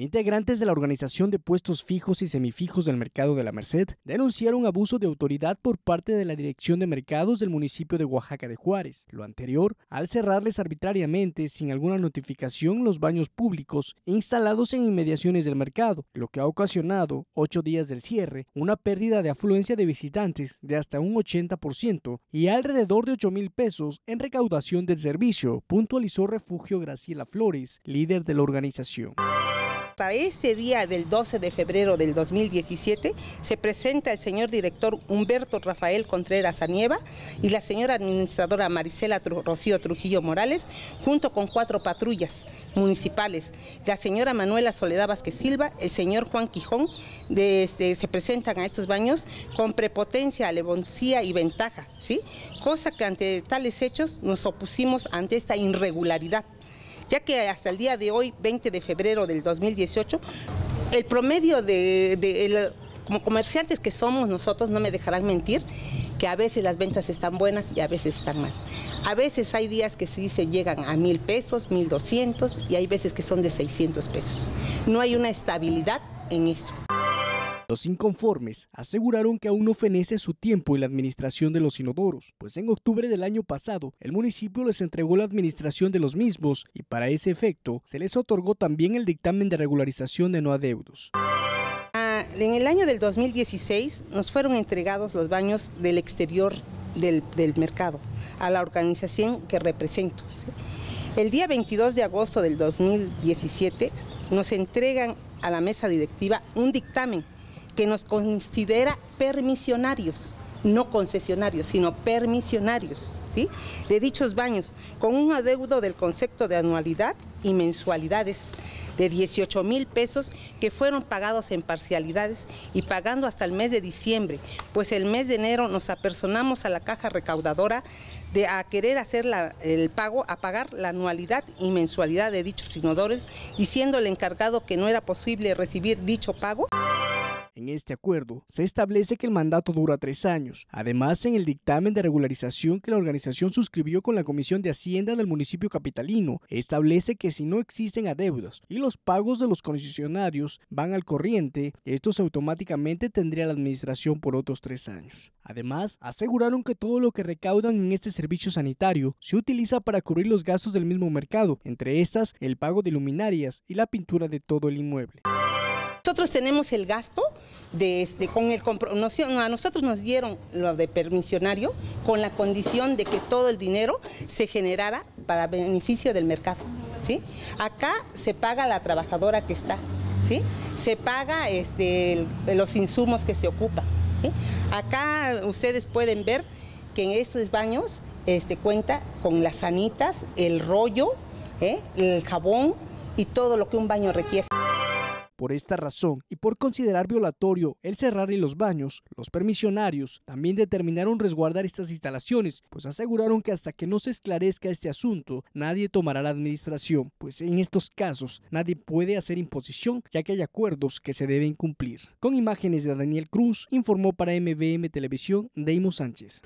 Integrantes de la Organización de Puestos Fijos y Semifijos del Mercado de la Merced denunciaron abuso de autoridad por parte de la Dirección de Mercados del municipio de Oaxaca de Juárez. Lo anterior, al cerrarles arbitrariamente, sin alguna notificación, los baños públicos instalados en inmediaciones del mercado, lo que ha ocasionado, ocho días del cierre, una pérdida de afluencia de visitantes de hasta un 80% y alrededor de 8 mil pesos en recaudación del servicio, puntualizó Refugio Graciela Flores, líder de la organización hasta este día del 12 de febrero del 2017 se presenta el señor director Humberto Rafael Contreras Anieva y la señora administradora Marisela Rocío Trujillo Morales junto con cuatro patrullas municipales, la señora Manuela Soledad Vázquez Silva, el señor Juan Quijón, este, se presentan a estos baños con prepotencia, alevosía y ventaja, ¿sí? cosa que ante tales hechos nos opusimos ante esta irregularidad ya que hasta el día de hoy, 20 de febrero del 2018, el promedio de, como comerciantes que somos nosotros, no me dejarán mentir, que a veces las ventas están buenas y a veces están mal. A veces hay días que sí se llegan a mil pesos, mil doscientos y hay veces que son de seiscientos pesos. No hay una estabilidad en eso. Los inconformes aseguraron que aún no fenece su tiempo en la administración de los inodoros, pues en octubre del año pasado el municipio les entregó la administración de los mismos y para ese efecto se les otorgó también el dictamen de regularización de no adeudos. Ah, en el año del 2016 nos fueron entregados los baños del exterior del, del mercado a la organización que represento. El día 22 de agosto del 2017 nos entregan a la mesa directiva un dictamen que nos considera permisionarios no concesionarios, sino permisionarios, ¿sí? de dichos baños, con un adeudo del concepto de anualidad y mensualidades de 18 mil pesos que fueron pagados en parcialidades y pagando hasta el mes de diciembre, pues el mes de enero nos apersonamos a la caja recaudadora de a querer hacer el pago, a pagar la anualidad y mensualidad de dichos inodores, siendo el encargado que no era posible recibir dicho pago en este acuerdo se establece que el mandato dura tres años. Además, en el dictamen de regularización que la organización suscribió con la Comisión de Hacienda del municipio capitalino, establece que si no existen adeudos y los pagos de los concesionarios van al corriente, estos automáticamente tendría la administración por otros tres años. Además, aseguraron que todo lo que recaudan en este servicio sanitario se utiliza para cubrir los gastos del mismo mercado, entre estas el pago de luminarias y la pintura de todo el inmueble. Nosotros tenemos el gasto de este, con el a nosotros nos dieron lo de permisionario con la condición de que todo el dinero se generara para beneficio del mercado. ¿sí? Acá se paga la trabajadora que está, ¿sí? se paga este, los insumos que se ocupa. Acá ustedes pueden ver que en estos baños este, cuenta con las sanitas, el rollo, ¿eh? el jabón y todo lo que un baño requiere. Por esta razón y por considerar violatorio el cerrar los baños, los permisionarios también determinaron resguardar estas instalaciones, pues aseguraron que hasta que no se esclarezca este asunto, nadie tomará la administración, pues en estos casos nadie puede hacer imposición, ya que hay acuerdos que se deben cumplir. Con imágenes de Daniel Cruz, informó para MBM Televisión Deimo Sánchez.